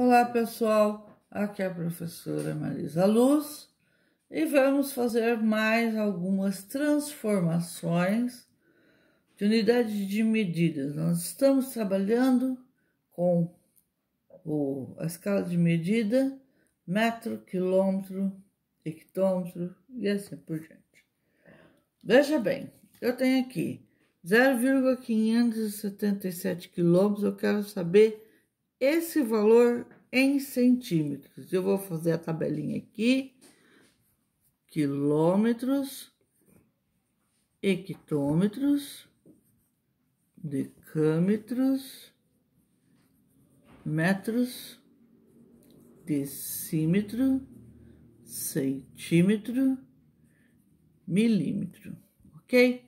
Olá pessoal, aqui é a professora Marisa Luz e vamos fazer mais algumas transformações de unidades de medidas. Nós estamos trabalhando com o, a escala de medida metro, quilômetro, hectômetro e assim por diante. Veja bem, eu tenho aqui 0,577 quilômetros, eu quero saber esse valor em centímetros. Eu vou fazer a tabelinha aqui. Quilômetros, hectômetros, decâmetros, metros, decímetro, centímetro, milímetro, ok?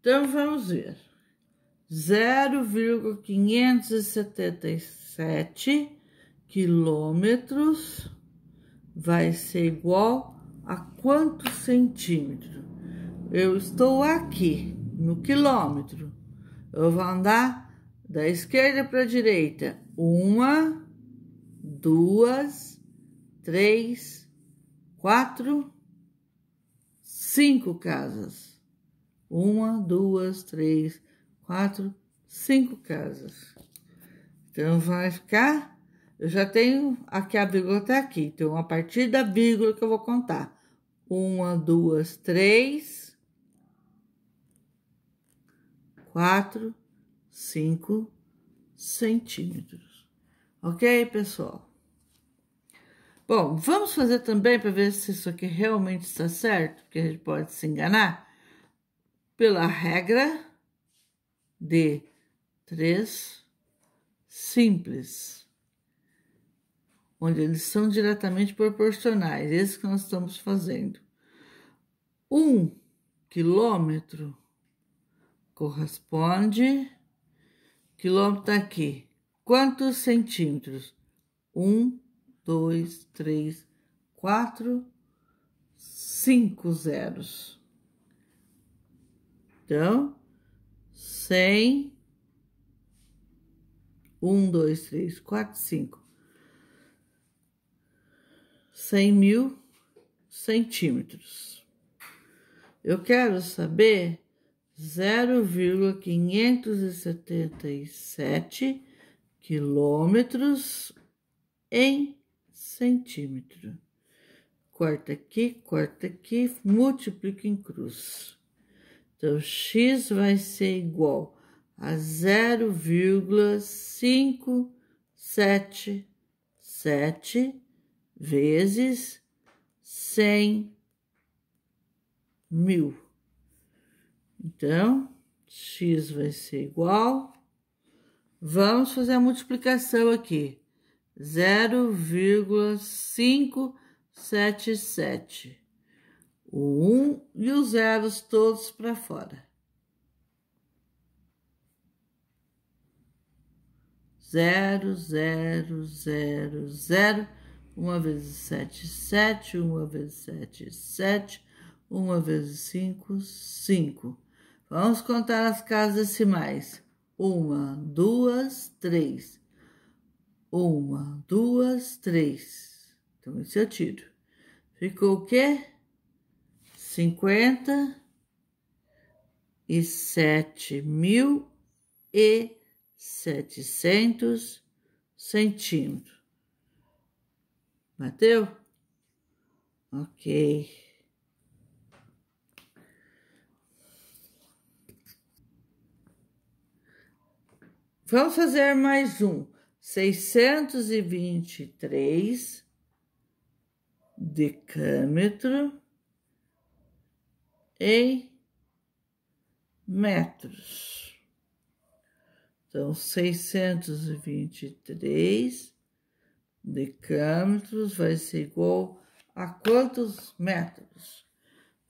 Então, vamos ver. 0,577 quilômetros vai ser igual a quanto centímetro? Eu estou aqui no quilômetro. Eu vou andar da esquerda para a direita. Uma, duas, três, quatro, cinco casas. Uma, duas, três, quatro, cinco casas. Então vai ficar. Eu já tenho aqui a vírgula até tá aqui. Então, a partir da vírgula que eu vou contar. Uma, duas, três, quatro, cinco centímetros. Ok, pessoal? Bom, vamos fazer também para ver se isso aqui realmente está certo, porque a gente pode se enganar. Pela regra de três simples, onde eles são diretamente proporcionais, esse que nós estamos fazendo. Um quilômetro corresponde, quilômetro tá aqui, quantos centímetros? Um, dois, três, quatro, cinco zeros. Então, 100. 1, 2, 3, 4, 5. 100 mil centímetros. Eu quero saber 0,577 quilômetros em centímetro. Corta aqui, corta aqui, multiplica em cruz. Então, x vai ser igual a 0,577 vezes 100 mil. Então, x vai ser igual. Vamos fazer a multiplicação aqui. 0,577 o 1 um e os zeros todos para fora. Zero, zero, zero, zero, uma vezes sete, sete, uma vezes sete, sete, uma vezes cinco, cinco. Vamos contar as casas decimais. Uma, duas, três. Uma, duas, três. Então, esse eu é tiro. Ficou o quê? cinquenta e sete mil e setecentos centímetros. Bateu? Ok. Vamos fazer mais um. seiscentos e e três decâmetro em metros. Então, 623 decâmetros vai ser igual a quantos metros?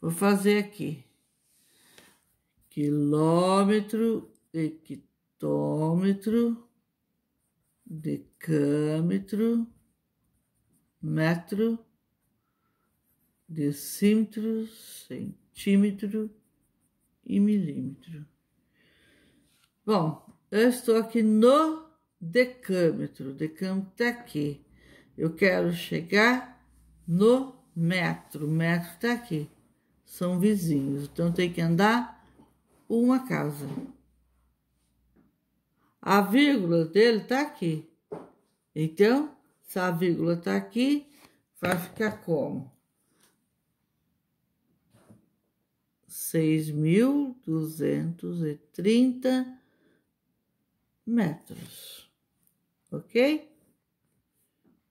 Vou fazer aqui. Quilômetro, hectômetro, decâmetro, metro, decímetro, centímetro centímetro e milímetro. Bom, eu estou aqui no decâmetro. decâmetro está é aqui. Eu quero chegar no metro. O metro está aqui. São vizinhos. Então tem que andar uma casa. A vírgula dele está aqui. Então, se a vírgula está aqui, vai ficar como? seis mil duzentos e trinta metros, ok?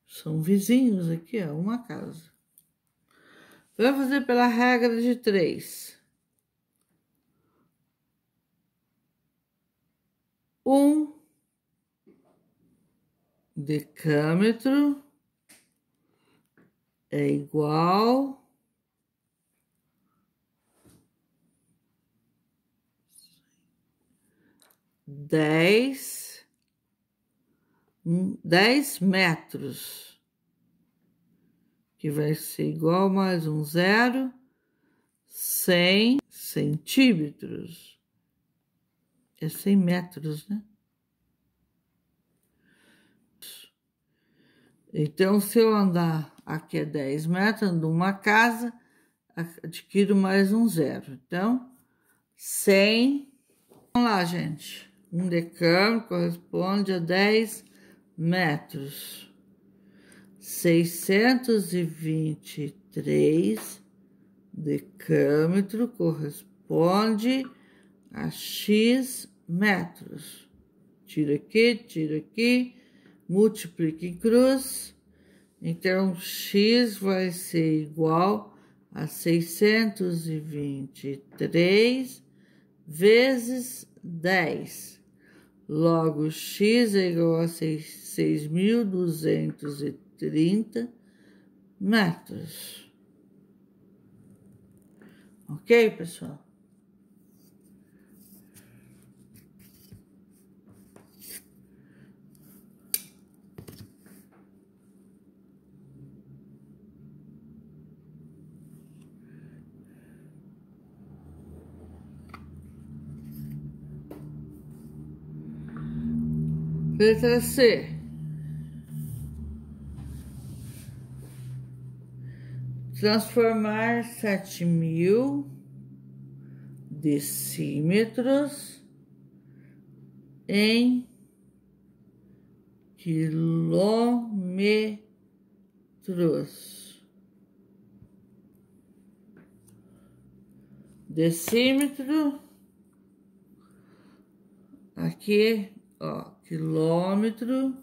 São vizinhos aqui, ó, uma casa. Vamos fazer pela regra de três. Um decâmetro é igual 10, dez metros, que vai ser igual a mais um zero, 100 centímetros. É 100 metros, né? Então, se eu andar aqui é 10 metros, ando uma casa, adquiro mais um zero. Então, 100. Vamos lá, gente. Um decano corresponde a 10 metros. 623 decâmetro corresponde a x metros. Tira aqui, tira aqui, multiplique em cruz. Então, x vai ser igual a 623 vezes 10. Logo, x é igual a 6.230 metros. Ok, pessoal? Letra C. Transformar sete mil decímetros em quilômetros. Decímetro aqui ó, quilômetro,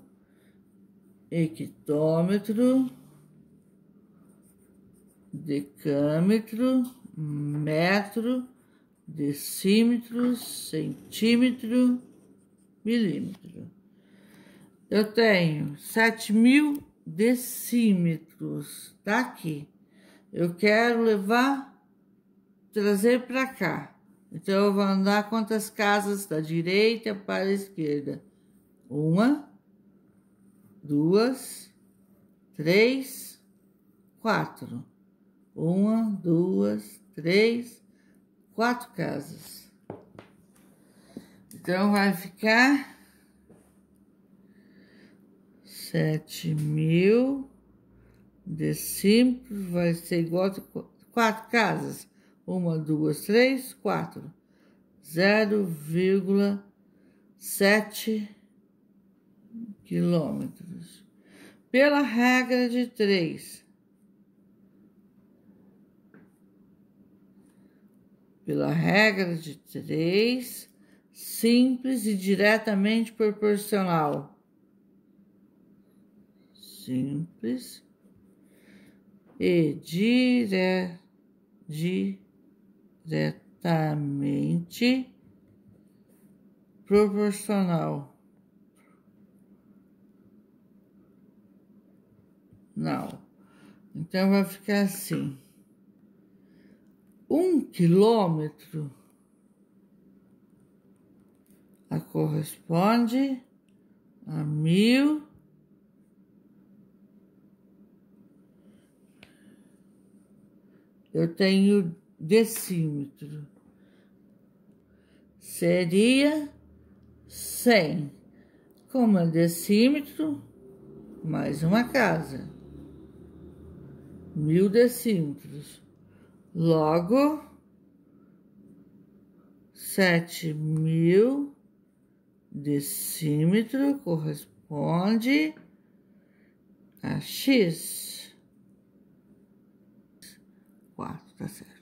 hectômetro, decâmetro, metro, decímetro, centímetro, milímetro. Eu tenho sete mil decímetros tá aqui. Eu quero levar, trazer para cá. Então eu vou andar quantas casas da direita para a esquerda? Uma, duas, três, quatro. Uma, duas, três, quatro casas. Então vai ficar sete mil. De simples vai ser igual a quatro casas uma, duas, três, quatro, zero vírgula sete quilômetros. Pela regra de três, pela regra de três, simples e diretamente proporcional. Simples e dire, di, diretamente proporcional. Não. Então vai ficar assim. Um quilômetro a corresponde a mil eu tenho decímetro. Seria 100. Como é decímetro, mais uma casa. Mil decímetros. Logo, sete mil decímetro corresponde a X. quatro tá certo.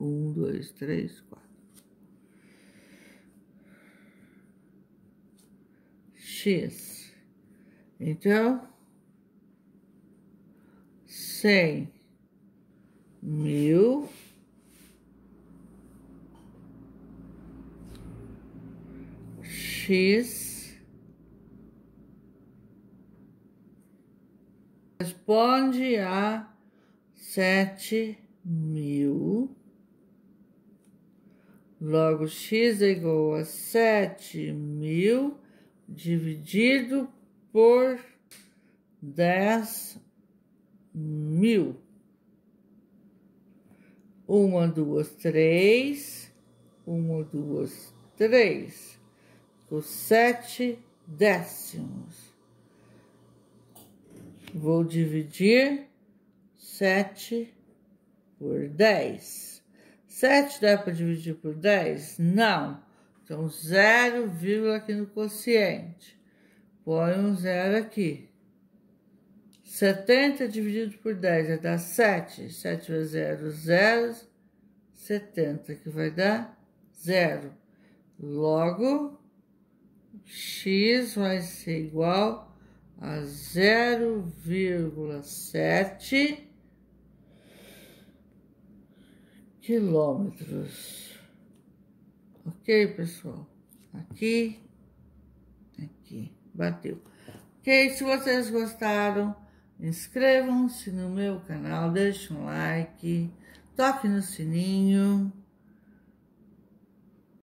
Um, dois, três, quatro. X. Então, cem mil X responde a sete mil Logo, x é igual a 7.000 dividido por dez mil. Uma, duas, três. Uma, duas, três. Os sete décimos. Vou dividir sete por dez. 7 dá para dividir por 10? Não. Então, 0, aqui no quociente. Põe um zero aqui. 70 dividido por 10 vai dar 7. 7 vezes 0, 0. 70, que vai dar 0. Logo, x vai ser igual a 0,7 quilômetros. Ok, pessoal? Aqui, aqui, bateu. Ok, se vocês gostaram, inscrevam-se no meu canal, deixem um like, toque no sininho.